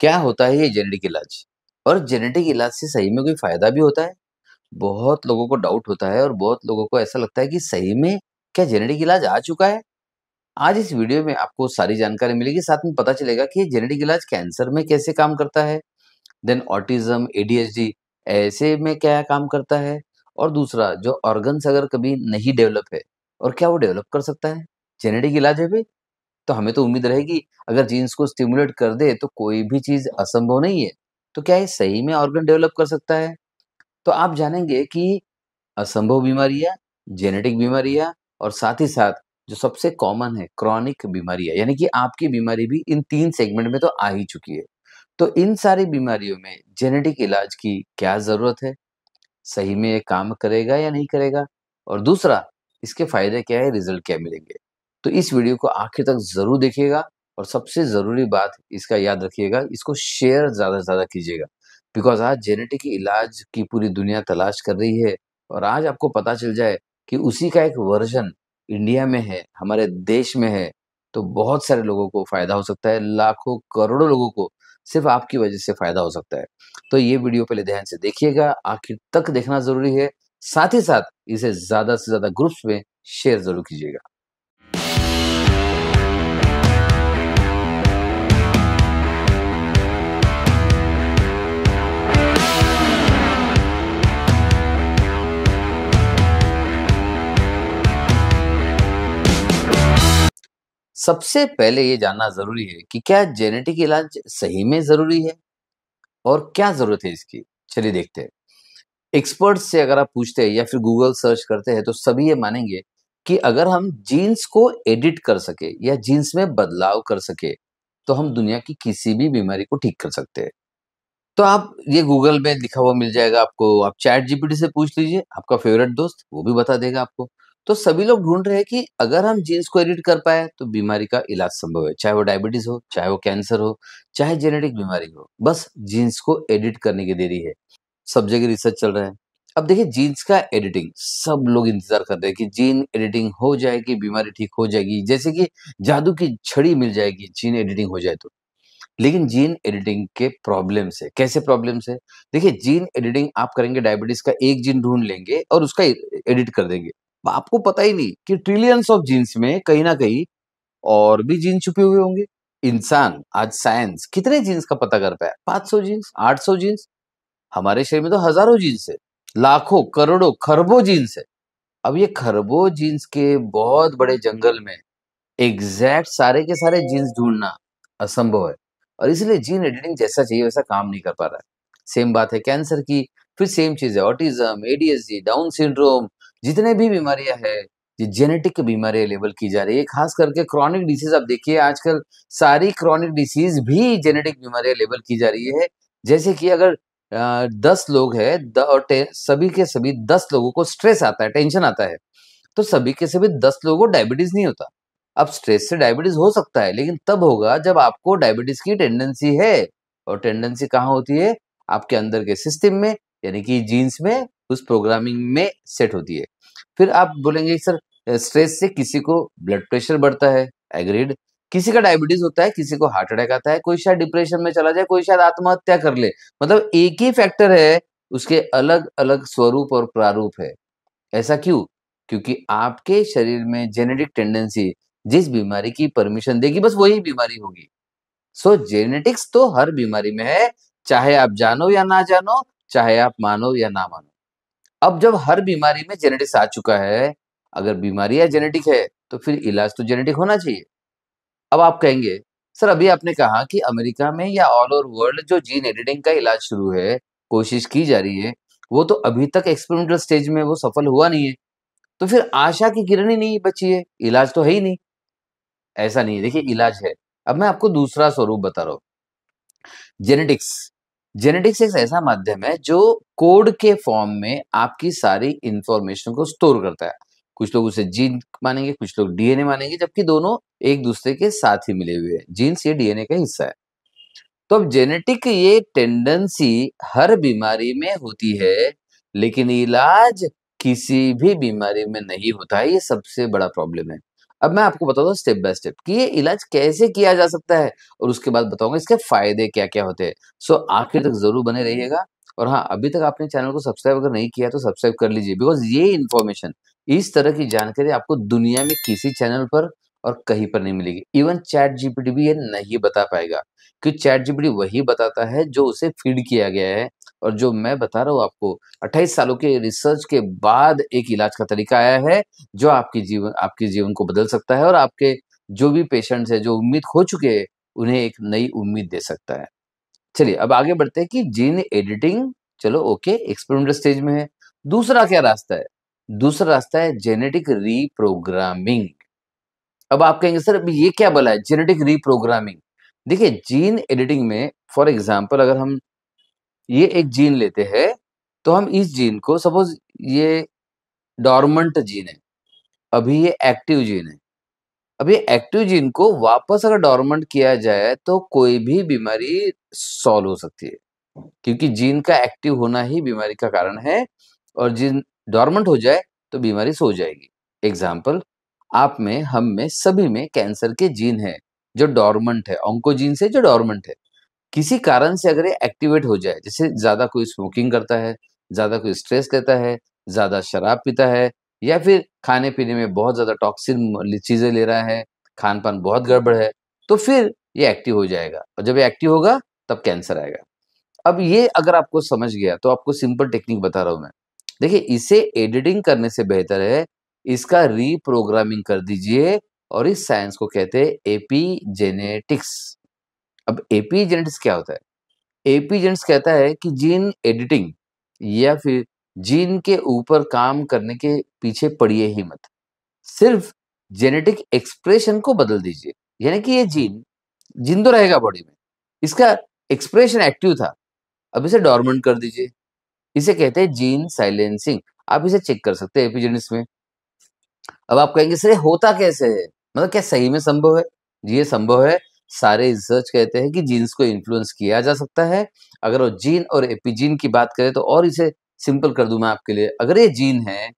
क्या होता है ये जेनेटिक इलाज और जेनेटिक इलाज से सही में कोई फायदा भी होता है बहुत लोगों को डाउट होता है और बहुत लोगों को ऐसा लगता है कि सही में क्या जेनेटिक इलाज आ चुका है आज इस वीडियो में आपको सारी जानकारी मिलेगी साथ में पता चलेगा कि जेनेटिक इलाज कैंसर में कैसे काम करता है देन ऑटिज्म एडीएसडी ऐसे में क्या काम करता है और दूसरा जो ऑर्गन्स अगर कभी नहीं डेवलप है और क्या वो डेवलप कर सकता है जेनेटिक इलाज है भाई तो हमें तो उम्मीद रहेगी अगर जीन्स को स्टिमुलेट कर दे तो कोई भी चीज असंभव नहीं है तो क्या ये सही में ऑर्गन डेवलप कर सकता है तो आप जानेंगे कि असंभव बीमारियां जेनेटिक बीमारियां और साथ ही साथ जो सबसे कॉमन है क्रॉनिक बीमारियां यानी कि आपकी बीमारी भी इन तीन सेगमेंट में तो आ ही चुकी है तो इन सारी बीमारियों में जेनेटिक इलाज की क्या जरूरत है सही में ये काम करेगा या नहीं करेगा और दूसरा इसके फायदे क्या है रिजल्ट क्या मिलेंगे तो इस वीडियो को आखिर तक जरूर देखिएगा और सबसे ज़रूरी बात इसका याद रखिएगा इसको शेयर ज़्यादा से ज़्यादा कीजिएगा बिकॉज आज जेनेटिक इलाज की पूरी दुनिया तलाश कर रही है और आज आपको पता चल जाए कि उसी का एक वर्जन इंडिया में है हमारे देश में है तो बहुत सारे लोगों को फ़ायदा हो सकता है लाखों करोड़ों लोगों को सिर्फ आपकी वजह से फ़ायदा हो सकता है तो ये वीडियो पहले ध्यान से देखिएगा आखिर तक देखना ज़रूरी है साथ ही साथ इसे ज़्यादा से ज़्यादा ग्रुप्स में शेयर ज़रूर कीजिएगा सबसे पहले ये जानना जरूरी है कि क्या जेनेटिक इलाज सही में जरूरी है और क्या जरूरत है इसकी चलिए देखते हैं एक्सपर्ट से अगर आप पूछते हैं या फिर गूगल सर्च करते हैं तो सभी ये मानेंगे कि अगर हम जीन्स को एडिट कर सके या जीन्स में बदलाव कर सके तो हम दुनिया की किसी भी बीमारी को ठीक कर सकते हैं तो आप ये गूगल में लिखा हुआ मिल जाएगा आपको आप चैट जीपीटी से पूछ लीजिए आपका फेवरेट दोस्त वो भी बता देगा आपको तो सभी लोग ढूंढ रहे हैं कि अगर हम जीन्स को एडिट कर पाए तो बीमारी का इलाज संभव है चाहे वो डायबिटीज हो चाहे वो कैंसर हो चाहे जेनेटिक बीमारी हो बस जीन्स को एडिट करने की देरी है सब जगह रिसर्च चल रहा है अब देखिए जीन्स का एडिटिंग सब लोग इंतजार कर रहे हैं कि जीन एडिटिंग हो जाएगी बीमारी ठीक हो जाएगी जैसे कि जादू की छड़ी मिल जाएगी जीन एडिटिंग हो जाए तो लेकिन जीन एडिटिंग के प्रॉब्लम्स है कैसे प्रॉब्लम्स है देखिए जीन एडिटिंग आप करेंगे डायबिटीज का एक जीन ढूंढ लेंगे और उसका एडिट कर देंगे आपको पता ही नहीं कि ट्रिलियंस ऑफ जीन्स में कहीं ना कहीं और भी जीन्स छुपे हुए होंगे इंसान आज साइंस कितने जीन्स का पता कर पाया पांच सौ जीन्स आठ सौ जीन्स हमारे शरीर में तो हजारों जीन्स है लाखों करोड़ों खरबों जीन्स है अब ये खरबों जीन्स के बहुत बड़े जंगल में एग्जैक्ट सारे के सारे जीन्स ढूंढना असंभव है और इसलिए जीन एडिटिंग जैसा चाहिए वैसा काम नहीं कर पा रहा है सेम बात है कैंसर की फिर सेम चीज है ऑटिज्म एडीएसडी डाउन सिंड्रोम जितने भी बीमारियां है ये जेनेटिक बीमारियां लेवल की जा रही है खास करके क्रॉनिक डिसीज आप देखिए आजकल सारी क्रॉनिक डिसीज भी जेनेटिक बीमारियां लेवल की जा रही है जैसे कि अगर दस लोग है द, और सभी के सभी दस लोगों को स्ट्रेस आता है टेंशन आता है तो सभी के सभी दस लोगों को डायबिटीज नहीं होता अब स्ट्रेस से डायबिटीज हो सकता है लेकिन तब होगा जब आपको डायबिटीज की टेंडेंसी है और टेंडेंसी कहाँ होती है आपके अंदर के सिस्टम में यानी कि जीन्स में उस प्रोग्रामिंग में सेट होती है फिर आप बोलेंगे सर स्ट्रेस से किसी को ब्लड प्रेशर बढ़ता है एग्रीड किसी का डायबिटीज होता है किसी को हार्ट अटैक आता है कोई शायद डिप्रेशन में चला जाए कोई शायद आत्महत्या कर ले मतलब एक ही फैक्टर है उसके अलग अलग स्वरूप और प्रारूप है ऐसा क्यों क्योंकि आपके शरीर में जेनेटिक टेंडेंसी जिस बीमारी की परमिशन देगी बस वही बीमारी होगी सो so, जेनेटिक्स तो हर बीमारी में है चाहे आप जानो या ना जानो चाहे आप मानो या ना मानो अब जब हर बीमारी में जेनेटिक्स आ चुका है अगर बीमारियां जेनेटिक है तो फिर इलाज तो जेनेटिक होना चाहिए अब आप कहेंगे सर अभी आपने कहा कि अमेरिका में या ऑल ओवर वर्ल्ड जो जीन एडिटिंग का इलाज शुरू है कोशिश की जा रही है वो तो अभी तक एक्सपेरिमेंटल स्टेज में वो सफल हुआ नहीं है तो फिर आशा की किरण ही नहीं बची है इलाज तो है ही नहीं ऐसा नहीं है देखिए इलाज है अब मैं आपको दूसरा स्वरूप बता रहा हूँ जेनेटिक्स जेनेटिक्स एक ऐसा माध्यम है जो कोड के फॉर्म में आपकी सारी इंफॉर्मेशन को स्टोर करता है कुछ लोग उसे जीन मानेंगे कुछ लोग डीएनए मानेंगे जबकि दोनों एक दूसरे के साथ ही मिले हुए हैं जीन्स ये डीएनए का हिस्सा है तो अब जेनेटिक ये टेंडेंसी हर बीमारी में होती है लेकिन इलाज किसी भी बीमारी में नहीं होता है ये सबसे बड़ा प्रॉब्लम है अब मैं आपको बताऊंगा स्टेप बाय स्टेप कि ये इलाज कैसे किया जा सकता है और उसके बाद बताऊंगा इसके फायदे क्या क्या होते हैं सो आखिर हम्म। तक जरूर बने रहिएगा और हाँ अभी तक आपने चैनल को सब्सक्राइब अगर नहीं किया तो सब्सक्राइब कर लीजिए बिकॉज ये इन्फॉर्मेशन इस तरह की जानकारी आपको दुनिया में किसी चैनल पर और कहीं पर नहीं मिलेगी इवन चैट जीपीटी भी ये नहीं बता पाएगा क्योंकि चैट जीपीटी वही बताता है जो उसे फीड किया गया है और जो मैं बता रहा हूँ आपको 28 सालों के रिसर्च के बाद एक इलाज का तरीका आया है जो आपकी जीवन आपके जीवन को बदल सकता है और आपके जो भी पेशेंट्स है जो उम्मीद खो चुके हैं उन्हें एक नई उम्मीद दे सकता है चलिए अब आगे बढ़ते हैं कि जीन एडिटिंग चलो ओके एक्सपेरिमेंटल स्टेज में है दूसरा क्या रास्ता है दूसरा रास्ता है जेनेटिक रीप्रोग्रामिंग अब आप कहेंगे सर अभी ये क्या बोला है जेनेटिक रीप्रोग्रामिंग देखिए जीन एडिटिंग में फॉर एग्जाम्पल अगर हम ये एक जीन लेते हैं तो हम इस जीन को सपोज ये डॉर्मेंट जीन है अभी ये एक्टिव जीन है अभी एक्टिव जीन को वापस अगर डॉर्मेंट किया जाए तो कोई भी बीमारी सॉल्व हो सकती है क्योंकि जीन का एक्टिव होना ही बीमारी का कारण है और जीन डॉर्मेंट हो जाए तो बीमारी सो जाएगी एग्जाम्पल आप में हम में सभी में कैंसर के जीन है जो डॉर्मेंट है ऑंकोजीन से जो डॉर्मेंट है किसी कारण से अगर ये एक्टिवेट हो जाए जैसे ज़्यादा कोई स्मोकिंग करता है ज़्यादा कोई स्ट्रेस लेता है ज़्यादा शराब पीता है या फिर खाने पीने में बहुत ज़्यादा टॉक्सिन चीज़ें ले रहा है खान पान बहुत गड़बड़ है तो फिर ये एक्टिव हो जाएगा और जब ये एक्टिव होगा तब कैंसर आएगा अब ये अगर आपको समझ गया तो आपको सिंपल टेक्निक बता रहा हूँ मैं देखिए इसे एडिटिंग करने से बेहतर है इसका रीप्रोग्रामिंग कर दीजिए और इस साइंस को कहते हैं एपी जेनेटिक्स अब एपीजेनेटिक्स क्या होता है एपीजेनेटिक्स कहता है कि जीन एडिटिंग या फिर जीन के ऊपर काम करने के पीछे पड़िए ही मत सिर्फ जेनेटिक एक्सप्रेशन को बदल दीजिए यानी कि ये जीन तो रहेगा बॉडी में इसका एक्सप्रेशन एक्टिव था अब इसे डॉर्मेंट कर दीजिए इसे कहते हैं जीन साइलेंसिंग आप इसे चेक कर सकते हैं एपिजेनिक्स में अब आप कहेंगे सर होता कैसे है मतलब क्या सही में संभव है जी ये संभव है सारे रिसर्च कहते हैं कि जीन्स को इन्फ्लुएंस किया जा सकता है अगर वो जीन और एपिजीन की बात करें तो और इसे सिंपल कर दूं मैं आपके लिए अगर ये जीन है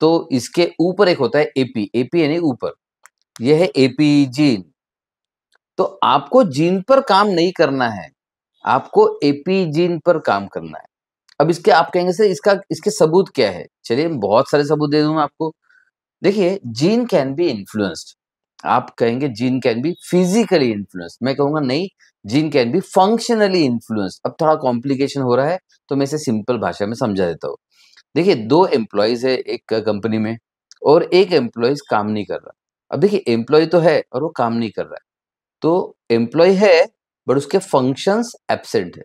तो इसके ऊपर एक होता है एपी एपी यानी ऊपर यह है एपी जीन तो आपको जीन पर काम नहीं करना है आपको एपी जीन पर काम करना है अब इसके आप कहेंगे सर इसका इसके सबूत क्या है चलिए बहुत सारे सबूत दे दूंगा आपको देखिए जीन कैन बी इन्फ्लुएंस्ड आप कहेंगे gene can be physically influence मैं कहूंगा नहीं gene can be functionally influence अब थोड़ा कॉम्प्लिकेशन हो रहा है तो मैं इसे सिंपल भाषा में समझा देता हूँ देखिए दो एम्प्लॉयज है एक कंपनी में और एक एम्प्लॉयज काम नहीं कर रहा अब देखिए एम्प्लॉय तो है और वो काम नहीं कर रहा है तो एम्प्लॉय है बट उसके फंक्शंस एबसेंट है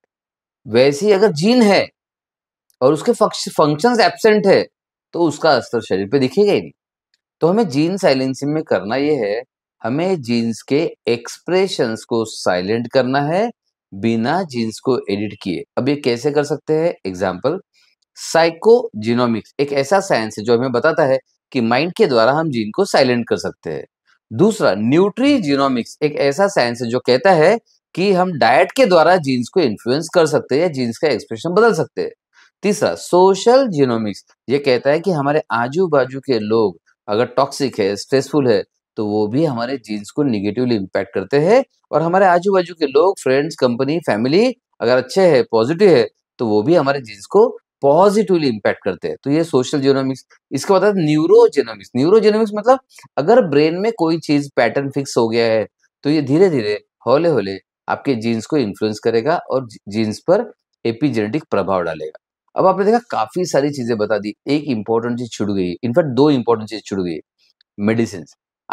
वैसे ही अगर जीन है और उसके फंक्शंस एबसेंट है तो उसका असर शरीर पे दिखेगा ही नहीं तो हमें जीन साइलेंसिंग में करना यह है हमें जीन्स के एक्सप्रेशन को साइलेंट करना है बिना जीन्स को एडिट किए अब ये कैसे कर सकते हैं एग्जाम्पल साइकोजिनोमिक्स एक ऐसा साइंस है जो हमें बताता है कि माइंड के द्वारा हम जीन को साइलेंट कर सकते हैं दूसरा न्यूट्री जीनोमिक्स एक ऐसा साइंस है जो कहता है कि हम डाइट के द्वारा जीन्स को इन्फ्लुएंस कर सकते हैं या जीन्स का एक्सप्रेशन बदल सकते हैं तीसरा सोशल जीनोमिक्स ये कहता है कि हमारे आजू बाजू के लोग अगर टॉक्सिक है स्ट्रेसफुल है तो वो भी हमारे जीन्स को निगेटिवली इम्पैक्ट करते हैं और हमारे आजू बाजू के लोग फ्रेंड्स कंपनी फैमिली अगर अच्छे है पॉजिटिव है तो वो भी हमारे जीन्स को पॉजिटिवली इम्पैक्ट करते हैं तो ये सोशल जेनोमिक्स इसके बाद न्यूरोजेनोमिक्स न्यूरोजेनोमिक्स मतलब अगर ब्रेन में कोई चीज पैटर्न फिक्स हो गया है तो ये धीरे धीरे हौले हौले आपके जीन्स को इन्फ्लुएंस करेगा और जीन्स पर एपिजेनेटिक प्रभाव डालेगा अब आपने देखा काफी सारी चीजें बता दी एक इंपॉर्टेंट चीज छुट गई इनफैक्ट दो इंपॉर्टेंट चीज छुट गई मेडिसिन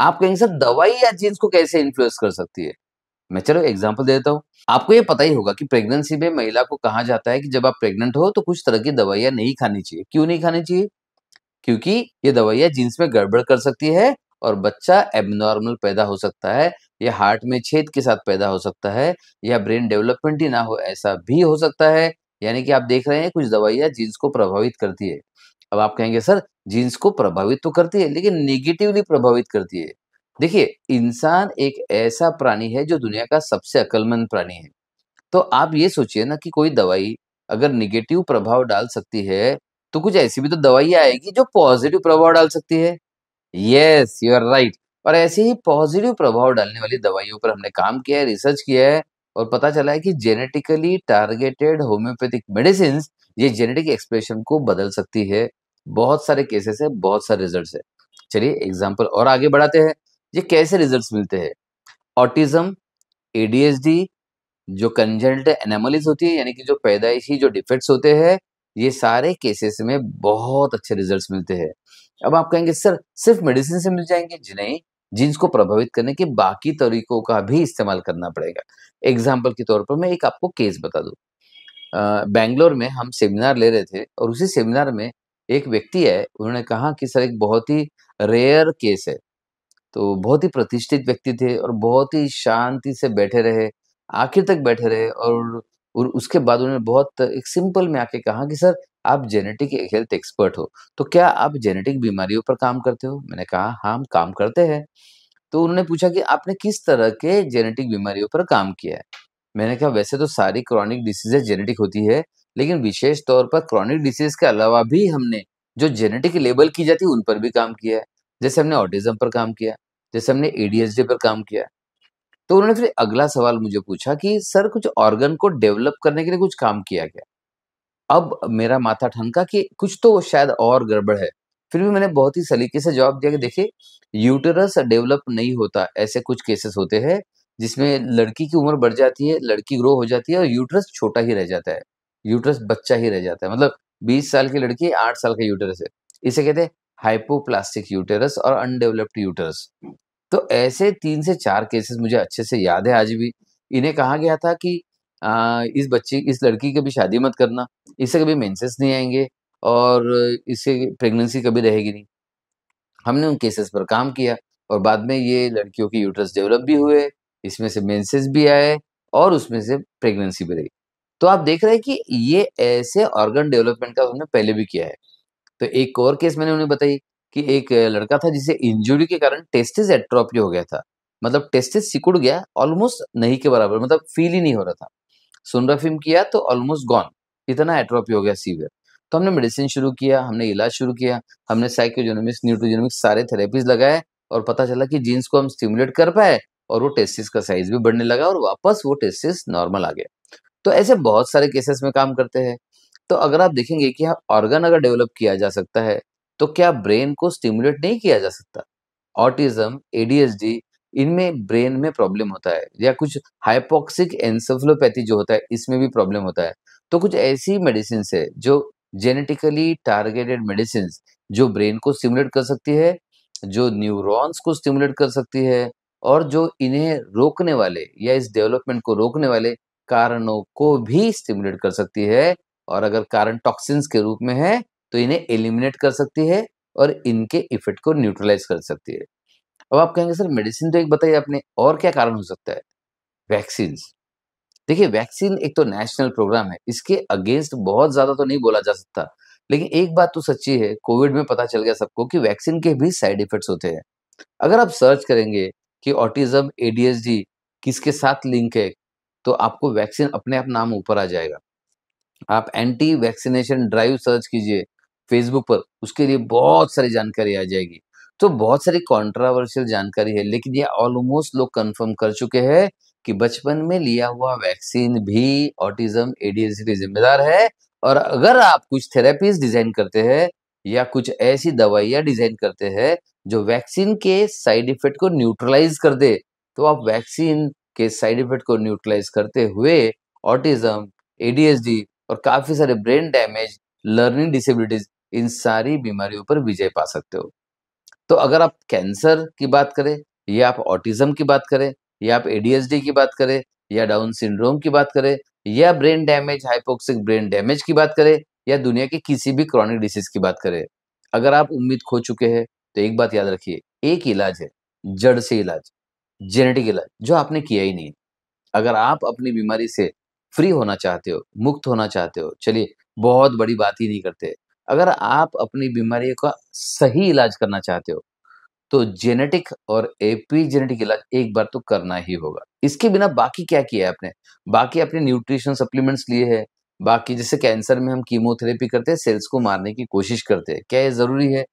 आप कहेंगे सर दवाई या चीज को कैसे इन्फ्लुएंस कर सकती है मैं चलो एग्जाम्पल देता हूँ आपको ये पता ही होगा कि प्रेगनेंसी में महिला को कहा जाता है कि जब आप प्रेग्नेंट हो तो कुछ तरह की दवाइयां नहीं खानी चाहिए क्यों नहीं खानी चाहिए क्योंकि ये दवाइयां जीन्स में गड़बड़ कर सकती है और बच्चा एबनॉर्मल पैदा हो सकता है या हार्ट में छेद के साथ पैदा हो सकता है या ब्रेन डेवलपमेंट ही ना हो ऐसा भी हो सकता है यानी कि आप देख रहे हैं कुछ दवाइयाँ जीन्स को प्रभावित करती है अब आप कहेंगे सर जीन्स को प्रभावित तो करती है लेकिन निगेटिवली प्रभावित करती है देखिए इंसान एक ऐसा प्राणी है जो दुनिया का सबसे अकलमंद प्राणी है तो आप ये सोचिए ना कि कोई दवाई अगर निगेटिव प्रभाव डाल सकती है तो कुछ ऐसी भी तो दवाई आएगी जो पॉजिटिव प्रभाव डाल सकती है यस यू आर राइट और ऐसे ही पॉजिटिव प्रभाव डालने वाली दवाइयों पर हमने काम किया है रिसर्च किया है और पता चला है कि जेनेटिकली टारगेटेड होम्योपैथिक मेडिसिन ये जेनेटिक एक्सप्रेशन को बदल सकती है बहुत सारे केसेस है बहुत सारे रिजल्ट है चलिए एग्जाम्पल और आगे बढ़ाते हैं ये कैसे रिजल्ट मिलते हैं ऑटिज्म एडीएसडी जो कंजेंट एनामलीज होती है यानी कि जो पैदाइशी जो डिफेक्ट्स होते हैं ये सारे केसेस में बहुत अच्छे रिजल्ट मिलते हैं अब आप कहेंगे सर सिर्फ मेडिसिन से मिल जाएंगे जी नहीं जीन्स को प्रभावित करने के बाकी तरीकों का भी इस्तेमाल करना पड़ेगा एग्जाम्पल के तौर पर मैं एक आपको केस बता दू बेंगलोर में हम सेमिनार ले रहे थे और उसी सेमिनार में एक व्यक्ति है उन्होंने कहा कि सर एक बहुत ही रेयर केस है तो बहुत ही प्रतिष्ठित व्यक्ति थे और बहुत ही शांति से बैठे रहे आखिर तक बैठे रहे और और उसके बाद उन्होंने बहुत एक सिंपल में आके कहा कि सर आप जेनेटिक हेल्थ एक्सपर्ट हो तो क्या आप जेनेटिक बीमारियों पर काम करते हो मैंने कहा हाँ हम काम करते हैं तो उन्होंने पूछा कि आपने किस तरह के जेनेटिक बीमारियों पर काम किया है मैंने कहा वैसे तो सारी क्रॉनिक डिसीजे जेनेटिक होती है लेकिन विशेष तौर पर क्रॉनिक डिसीज के अलावा भी हमने जो जेनेटिक लेबल की जाती है उन पर भी काम किया है जैसे हमने ऑटिज्म पर काम किया जैसे हमने एडीएसडी पर काम किया तो उन्होंने फिर अगला सवाल मुझे पूछा कि सर कुछ ऑर्गन को डेवलप करने के लिए कुछ काम किया गया अब मेरा माथा ठनका कि कुछ तो शायद और गड़बड़ है फिर भी मैंने बहुत ही सलीके से जवाब दिया कि देखिए यूटरस डेवलप नहीं होता ऐसे कुछ केसेस होते हैं जिसमें लड़की की उम्र बढ़ जाती है लड़की ग्रो हो जाती है और यूटरस छोटा ही रह जाता है यूटरस बच्चा ही रह जाता है मतलब बीस साल की लड़की आठ साल का यूटरस है इसे कहते हैं हाइपोप्लास्टिक यूटेरस और अनडेवलप्ड यूटेरस तो ऐसे तीन से चार केसेस मुझे अच्छे से याद है आज भी इन्हें कहा गया था कि आ, इस बच्ची इस लड़की की भी शादी मत करना इससे कभी मेंसेस नहीं आएंगे और इससे प्रेगनेंसी कभी रहेगी नहीं हमने उन केसेस पर काम किया और बाद में ये लड़कियों के यूट्रस डेवलप भी हुए इसमें से मेंसेस भी आए और उसमें से प्रेगनेंसी भी रही तो आप देख रहे हैं कि ये ऐसे ऑर्गन डेवलपमेंट का हमने पहले भी किया है तो एक और केस मैंने उन्हें बताई कि एक लड़का था जिसे इंजुरी के कारण टेस्टिस एट्रोपी हो गया था मतलब टेस्टिस सिकुड़ गया ऑलमोस्ट नहीं के बराबर मतलब फील ही नहीं हो रहा था सोनराफिम किया तो ऑलमोस्ट गॉन इतना एट्रोपी हो गया सीवियर तो हमने मेडिसिन शुरू किया हमने इलाज शुरू किया हमने साइकोजेनोमिक्स न्यूट्रोजेनोमिक्स सारे थेरेपीज लगाए और पता चला कि जीन्स को हम स्टिमुलेट कर पाए और वो टेस्टिस का साइज भी बढ़ने लगा और वापस वो टेस्टिस नॉर्मल आ गया तो ऐसे बहुत सारे केसेस में काम करते हैं तो अगर आप देखेंगे कि ऑर्गन अगर डेवलप किया जा सकता है तो क्या ब्रेन को स्टिमुलेट नहीं किया जा सकता ऑटिज्म एडीएसडी इनमें ब्रेन में प्रॉब्लम होता है या कुछ हाइपोक्सिक एनसेफलोपैथी जो होता है इसमें भी प्रॉब्लम होता है तो कुछ ऐसी मेडिसिन है जो जेनेटिकली टारगेटेड मेडिसिन जो ब्रेन को स्टिमुलेट कर सकती है जो न्यूरॉन्स को स्टिमुलेट कर सकती है और जो इन्हें रोकने वाले या इस डेवलपमेंट को रोकने वाले कारणों को भी स्टिमुलेट कर सकती है और अगर कारण टॉक्सिन्स के रूप में है तो इन्हें एलिमिनेट कर सकती है और इनके इफेक्ट को न्यूट्रलाइज कर सकती है अब आप कहेंगे सर मेडिसिन तो एक बताइए आपने और क्या कारण हो सकता है वैक्सीन देखिए वैक्सीन एक तो नेशनल प्रोग्राम है इसके अगेंस्ट बहुत ज्यादा तो नहीं बोला जा सकता लेकिन एक बात तो सच्ची है कोविड में पता चल गया सबको कि वैक्सीन के भी साइड इफेक्ट्स होते हैं अगर आप सर्च करेंगे कि ऑटिज्म एडीएसडी किसके साथ लिंक है तो आपको वैक्सीन अपने आप नाम ऊपर आ जाएगा आप एंटी वैक्सीनेशन ड्राइव सर्च कीजिए फेसबुक पर उसके लिए बहुत सारी जानकारी आ जाएगी तो बहुत सारी कॉन्ट्रावर्शियल जानकारी है लेकिन ये ऑलमोस्ट लोग कंफर्म कर चुके हैं कि बचपन में लिया हुआ वैक्सीन भी ऑटिज्म एडीएसडी जिम्मेदार है और अगर आप कुछ थेरेपीज डिजाइन करते हैं या कुछ ऐसी दवाइयां डिजाइन करते हैं जो वैक्सीन के साइड इफेक्ट को न्यूट्रलाइज कर दे तो आप वैक्सीन के साइड इफेक्ट को न्यूट्रलाइज करते हुए ऑटिज्म एडीएसडी और काफ़ी सारे ब्रेन डैमेज लर्निंग डिसेबिलिटीज इन सारी बीमारियों पर विजय पा सकते हो तो अगर आप कैंसर की बात करें या आप ऑटिज्म की बात करें या आप एडीएसडी की बात करें या डाउन सिंड्रोम की बात करें या brain damage hypoxic brain damage की बात करें या दुनिया के किसी भी क्रॉनिक डिसीज की बात करें अगर आप उम्मीद खो चुके हैं तो एक बात याद रखिए एक इलाज है जड़ से इलाज जेनेटिक इलाज जो आपने किया ही नहीं अगर आप अपनी बीमारी से फ्री होना चाहते हो मुक्त होना चाहते हो चलिए बहुत बड़ी बात ही नहीं करते अगर आप अपनी बीमारी का सही इलाज करना चाहते हो तो जेनेटिक और एपी जेनेटिक इलाज एक बार तो करना ही होगा इसके बिना बाकी क्या किया है आपने बाकी आपने न्यूट्रिशन सप्लीमेंट्स लिए हैं बाकी जैसे कैंसर में हम कीमोथेरेपी करते हैं सेल्स को मारने की कोशिश करते हैं क्या ये जरूरी है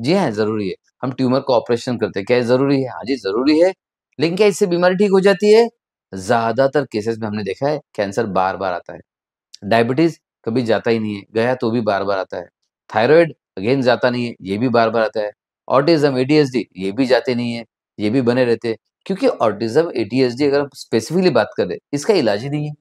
जी हाँ जरूरी है हम ट्यूमर को ऑपरेशन करते हैं क्या ये जरूरी है हाँ जी जरूरी है लेकिन क्या इससे बीमारी ठीक हो जाती है ज्यादातर केसेस में हमने देखा है कैंसर बार बार आता है डायबिटीज कभी जाता ही नहीं है गया तो भी बार बार आता है थायराइड अगेन जाता नहीं है ये भी बार बार आता है ऑटिज्म एडीएसडी ये भी जाते नहीं है ये भी बने रहते हैं क्योंकि ऑटिज्म एडीएसडी अगर हम स्पेसिफिकली बात करें इसका इलाज ही नहीं है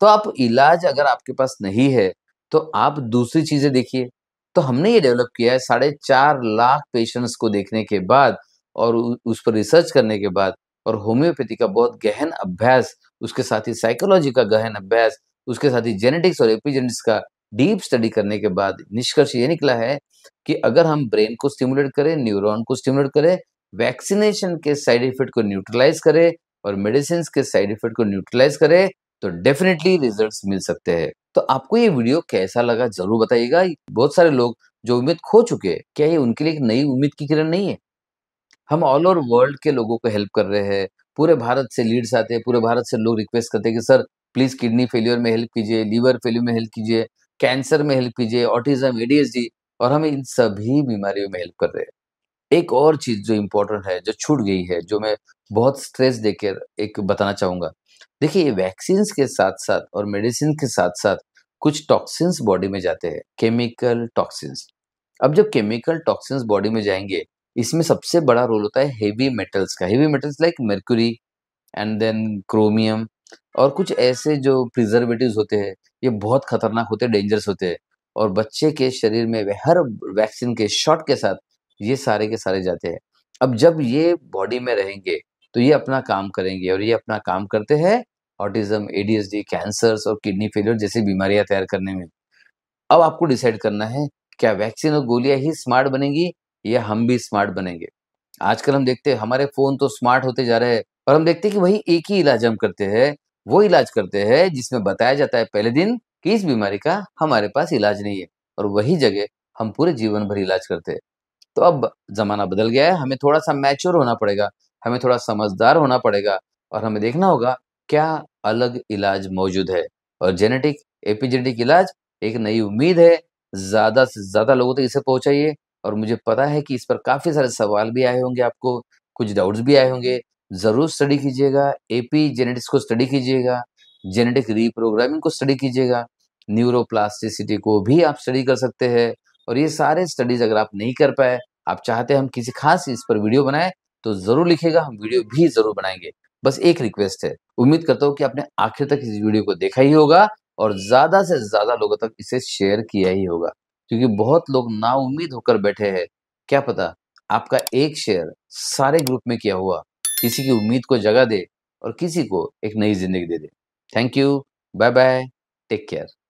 तो आप इलाज अगर आपके पास नहीं है तो आप दूसरी चीजें देखिए तो हमने ये डेवलप किया है साढ़े चार लाख पेशेंट्स को देखने के बाद और उस पर रिसर्च करने के बाद और होम्योपैथी का बहुत गहन अभ्यास उसके साथ ही साइकोलॉजी का गहन अभ्यास उसके साथ ही जेनेटिक्स और एपिजेनेटिक्स का डीप स्टडी करने के बाद निष्कर्ष ये निकला है कि अगर हम ब्रेन को स्टिमुलेट करें न्यूरॉन को स्टिमुलेट करें वैक्सीनेशन के साइड इफेक्ट को न्यूट्रलाइज करें और मेडिसिन के साइड इफेक्ट को न्यूट्रलाइज करें तो डेफिनेटली रिजल्ट्स मिल सकते हैं तो आपको ये वीडियो कैसा लगा जरूर बताइएगा बहुत सारे लोग जो उम्मीद खो चुके हैं क्या ये उनके लिए एक नई उम्मीद की किरण नहीं है हम ऑल ओवर वर्ल्ड के लोगों को हेल्प कर रहे हैं पूरे भारत से लीड्स आते हैं पूरे भारत से लोग रिक्वेस्ट करते हैं कि सर प्लीज किडनी फेलियर में हेल्प कीजिए लीवर फेलियर में हेल्प कीजिए कैंसर में हेल्प कीजिए ऑटिज्म एडीएसडी और हम इन सभी बीमारियों में हेल्प कर रहे हैं एक और चीज जो इम्पोर्टेंट है जो छूट गई है जो मैं बहुत स्ट्रेस देकर एक बताना चाहूंगा देखिए वैक्सीन के साथ साथ और मेडिसिन के साथ साथ कुछ टॉक्सिन्स बॉडी में जाते हैं केमिकल टॉक्सिन्स अब जब केमिकल टॉक्सिन्स बॉडी में जाएंगे इसमें सबसे बड़ा रोल होता है हेवी मेटल्स का heavy metals like mercury and then chromium और कुछ ऐसे जो प्रिजर्वेटिव होते हैं ये बहुत खतरनाक होते हैं डेंजरस होते हैं और बच्चे के शरीर में हर वैक्सीन के शॉट के साथ ये सारे के सारे जाते हैं अब जब ये बॉडी में रहेंगे तो ये अपना काम करेंगे और ये अपना काम करते हैं ऑटिज्म एडीएसडी कैंसर्स और किडनी फेलियर जैसी बीमारियां तैयार करने में अब आपको डिसाइड करना है क्या वैक्सीन और गोलियां ही स्मार्ट बनेंगी या हम भी स्मार्ट बनेंगे आजकल हम देखते हैं हमारे फोन तो स्मार्ट होते जा रहे हैं और हम देखते हैं कि वही एक ही इलाज हम करते हैं वो इलाज करते हैं जिसमें बताया जाता है पहले दिन कि इस बीमारी का हमारे पास इलाज नहीं है और वही जगह हम पूरे जीवन भर इलाज करते हैं तो अब जमाना बदल गया है हमें थोड़ा सा मैच्योर होना पड़ेगा हमें थोड़ा समझदार होना पड़ेगा और हमें देखना होगा क्या अलग इलाज मौजूद है और जेनेटिक एपिजेनेटिक इलाज एक नई उम्मीद है ज़्यादा से ज़्यादा लोगों तक इसे पहुँचाइए और मुझे पता है कि इस पर काफ़ी सारे सवाल भी आए होंगे आपको कुछ डाउट्स भी आए होंगे ज़रूर स्टडी कीजिएगा एपी जेनेटिक्स को स्टडी कीजिएगा जेनेटिक रीप्रोग्रामिंग को स्टडी कीजिएगा न्यूरोप्लास्टिसिटी को भी आप स्टडी कर सकते हैं और ये सारे स्टडीज अगर आप नहीं कर पाए आप चाहते हैं हम किसी खास इस पर वीडियो बनाए तो ज़रूर लिखेगा हम वीडियो भी ज़रूर बनाएंगे बस एक रिक्वेस्ट है उम्मीद करता हूँ कि आपने आखिर तक इस वीडियो को देखा ही होगा और ज़्यादा से ज़्यादा लोगों तक इसे शेयर किया ही होगा क्योंकि बहुत लोग ना उम्मीद होकर बैठे हैं क्या पता आपका एक शेयर सारे ग्रुप में किया हुआ किसी की उम्मीद को जगह दे और किसी को एक नई जिंदगी दे दे thank you bye bye take care